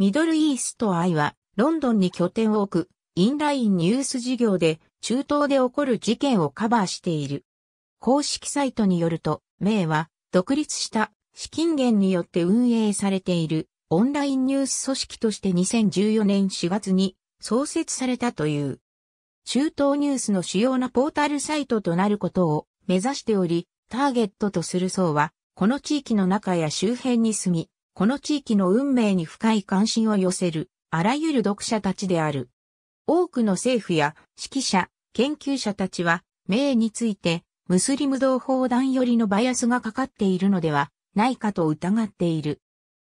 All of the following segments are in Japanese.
ミドルイーストアイは、ロンドンに拠点を置く、インラインニュース事業で、中東で起こる事件をカバーしている。公式サイトによると、イは、独立した資金源によって運営されているオンラインニュース組織として2014年4月に創設されたという。中東ニュースの主要なポータルサイトとなることを目指しており、ターゲットとする層は、この地域の中や周辺に住み、この地域の運命に深い関心を寄せる、あらゆる読者たちである。多くの政府や指揮者、研究者たちは、名について、ムスリム同胞団よりのバイアスがかかっているのではないかと疑っている。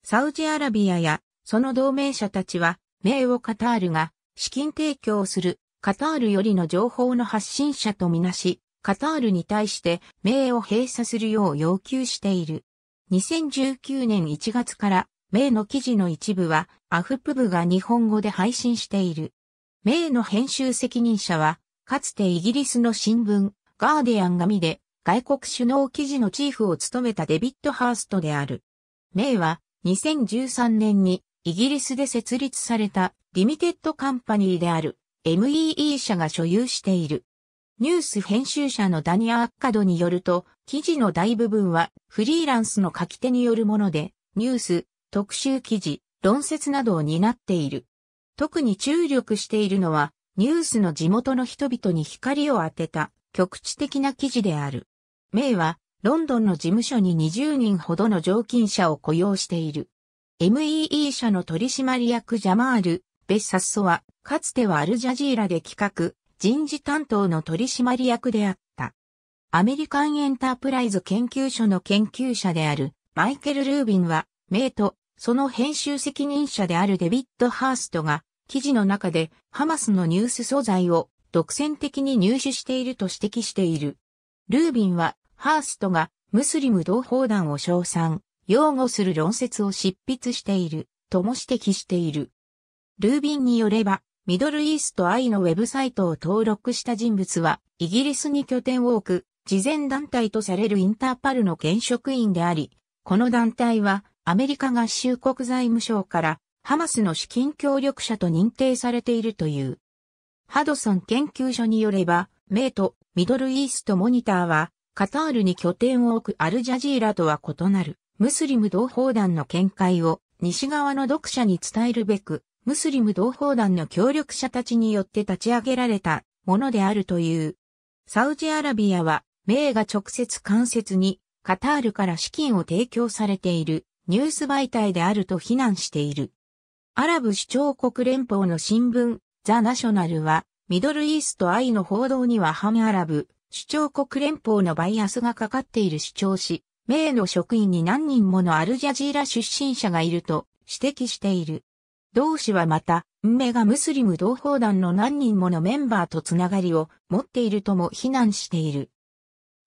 サウジアラビアやその同盟者たちは、名をカタールが資金提供するカタールよりの情報の発信者とみなし、カタールに対して名を閉鎖するよう要求している。2019年1月から、イの記事の一部は、アフプブが日本語で配信している。イの編集責任者は、かつてイギリスの新聞、ガーディアン紙で、外国首脳記事のチーフを務めたデビッド・ハーストである。イは、2013年に、イギリスで設立された、リミテッドカンパニーである、MEE 社が所有している。ニュース編集者のダニ・ア・アッカドによると、記事の大部分はフリーランスの書き手によるもので、ニュース、特集記事、論説などを担っている。特に注力しているのは、ニュースの地元の人々に光を当てた局地的な記事である。名は、ロンドンの事務所に20人ほどの常勤者を雇用している。MEE 社の取締役ジャマール・ベッサッソは、かつてはアルジャジーラで企画、人事担当の取締役であった。アメリカンエンタープライズ研究所の研究者であるマイケル・ルービンは、名とその編集責任者であるデビッド・ハーストが、記事の中でハマスのニュース素材を独占的に入手していると指摘している。ルービンは、ハーストがムスリム同胞団を称賛、擁護する論説を執筆している、とも指摘している。ルービンによれば、ミドルイーストアイのウェブサイトを登録した人物は、イギリスに拠点を置く慈善団体とされるインターパルの現職員であり、この団体はアメリカ合衆国財務省からハマスの資金協力者と認定されているという。ハドソン研究所によれば、メイト、ミドルイーストモニターは、カタールに拠点を置くアルジャジーラとは異なる、ムスリム同胞団の見解を西側の読者に伝えるべく、ムスリム同胞団の協力者たちによって立ち上げられたものであるという。サウジアラビアは名が直接間接にカタールから資金を提供されているニュース媒体であると非難している。アラブ首長国連邦の新聞ザ・ナショナルはミドルイースト愛の報道には反アラブ首長国連邦のバイアスがかかっている主張し、名の職員に何人ものアルジャジーラ出身者がいると指摘している。同氏はまた、メガがムスリム同胞団の何人ものメンバーとつながりを持っているとも非難している。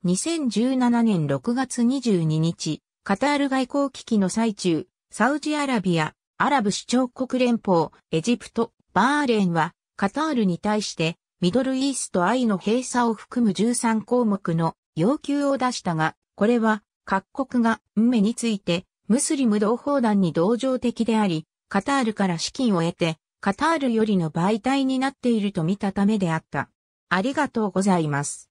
2017年6月22日、カタール外交危機の最中、サウジアラビア、アラブ首長国連邦、エジプト、バーレンは、カタールに対して、ミドルイースト愛の閉鎖を含む13項目の要求を出したが、これは、各国が、運命について、ムスリム同胞団に同情的であり、カタールから資金を得て、カタールよりの媒体になっていると見たためであった。ありがとうございます。